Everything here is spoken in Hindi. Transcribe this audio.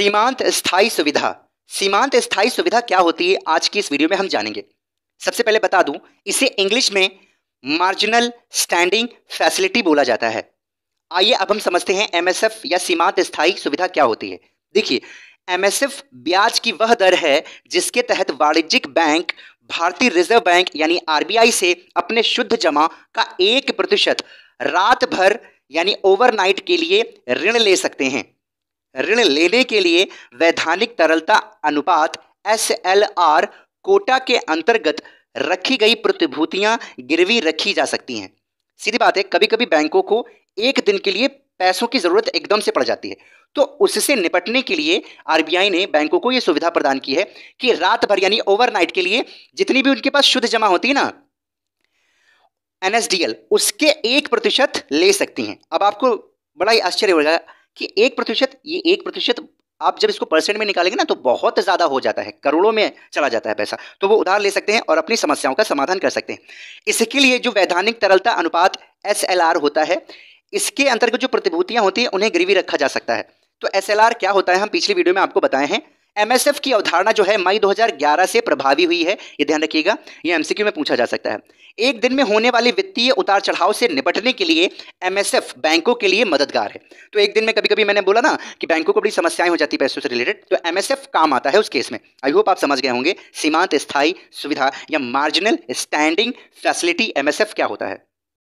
सीमांत स्थायी सुविधा सीमांत स्थायी सुविधा क्या होती है आज की इस वीडियो में हम जानेंगे सबसे पहले बता दूं इसे इंग्लिश में मार्जिनल स्टैंडिंग फैसिलिटी बोला जाता है आइए अब हम समझते हैं एमएसएफ या सीमांत स्थायी सुविधा क्या होती है देखिए एमएसएफ ब्याज की वह दर है जिसके तहत वाणिज्यिक बैंक भारतीय रिजर्व बैंक यानी आरबीआई से अपने शुद्ध जमा का एक प्रतिशत रात भर यानी ओवरनाइट के लिए ऋण ले सकते हैं ऋण लेने के लिए वैधानिक तरलता अनुपात एस एल आर कोटा के अंतर्गत रखी गई प्रतिभूतियां गिरवी रखी जा सकती हैं सीधी बात है कभी कभी बैंकों को एक दिन के लिए पैसों की ज़रूरत एकदम से पड़ जाती है तो उससे निपटने के लिए आरबीआई ने बैंकों को यह सुविधा प्रदान की है कि रात भर यानी ओवरनाइट के लिए जितनी भी उनके पास शुद्ध जमा होती है ना एनएसडीएल उसके एक प्रतिशत ले सकती हैं अब आपको बड़ा ही आश्चर्य हो जाएगा कि एक प्रतिशत ये एक प्रतिशत आप जब इसको परसेंट में निकालेंगे ना तो बहुत ज़्यादा हो जाता है करोड़ों में चला जाता है पैसा तो वो उधार ले सकते हैं और अपनी समस्याओं का समाधान कर सकते हैं इसके लिए जो वैधानिक तरलता अनुपात एस होता है इसके अंतर्गत जो प्रतिभूतियाँ होती हैं उन्हें गिरवी रखा जा सकता है तो एस क्या होता है हम पिछली वीडियो में आपको बताए हैं एमएसएफ की अवधारणा जो है मई 2011 से प्रभावी हुई है ये ध्यान रखिएगा ये एमसीक्यू में पूछा जा सकता है एक दिन में होने वाले वित्तीय उतार चढ़ाव से निपटने के लिए एमएसएफ बैंकों के लिए मददगार है तो एक दिन में कभी कभी मैंने बोला ना कि बैंकों को बड़ी समस्याएं हो जाती पैसों से रिलेटेड तो एमएसएफ काम आता है उस केस में आई होप आप समझ गए होंगे सीमांत स्थायी सुविधा या मार्जिनल स्टैंडिंग फैसिलिटी एमएसएफ क्या होता है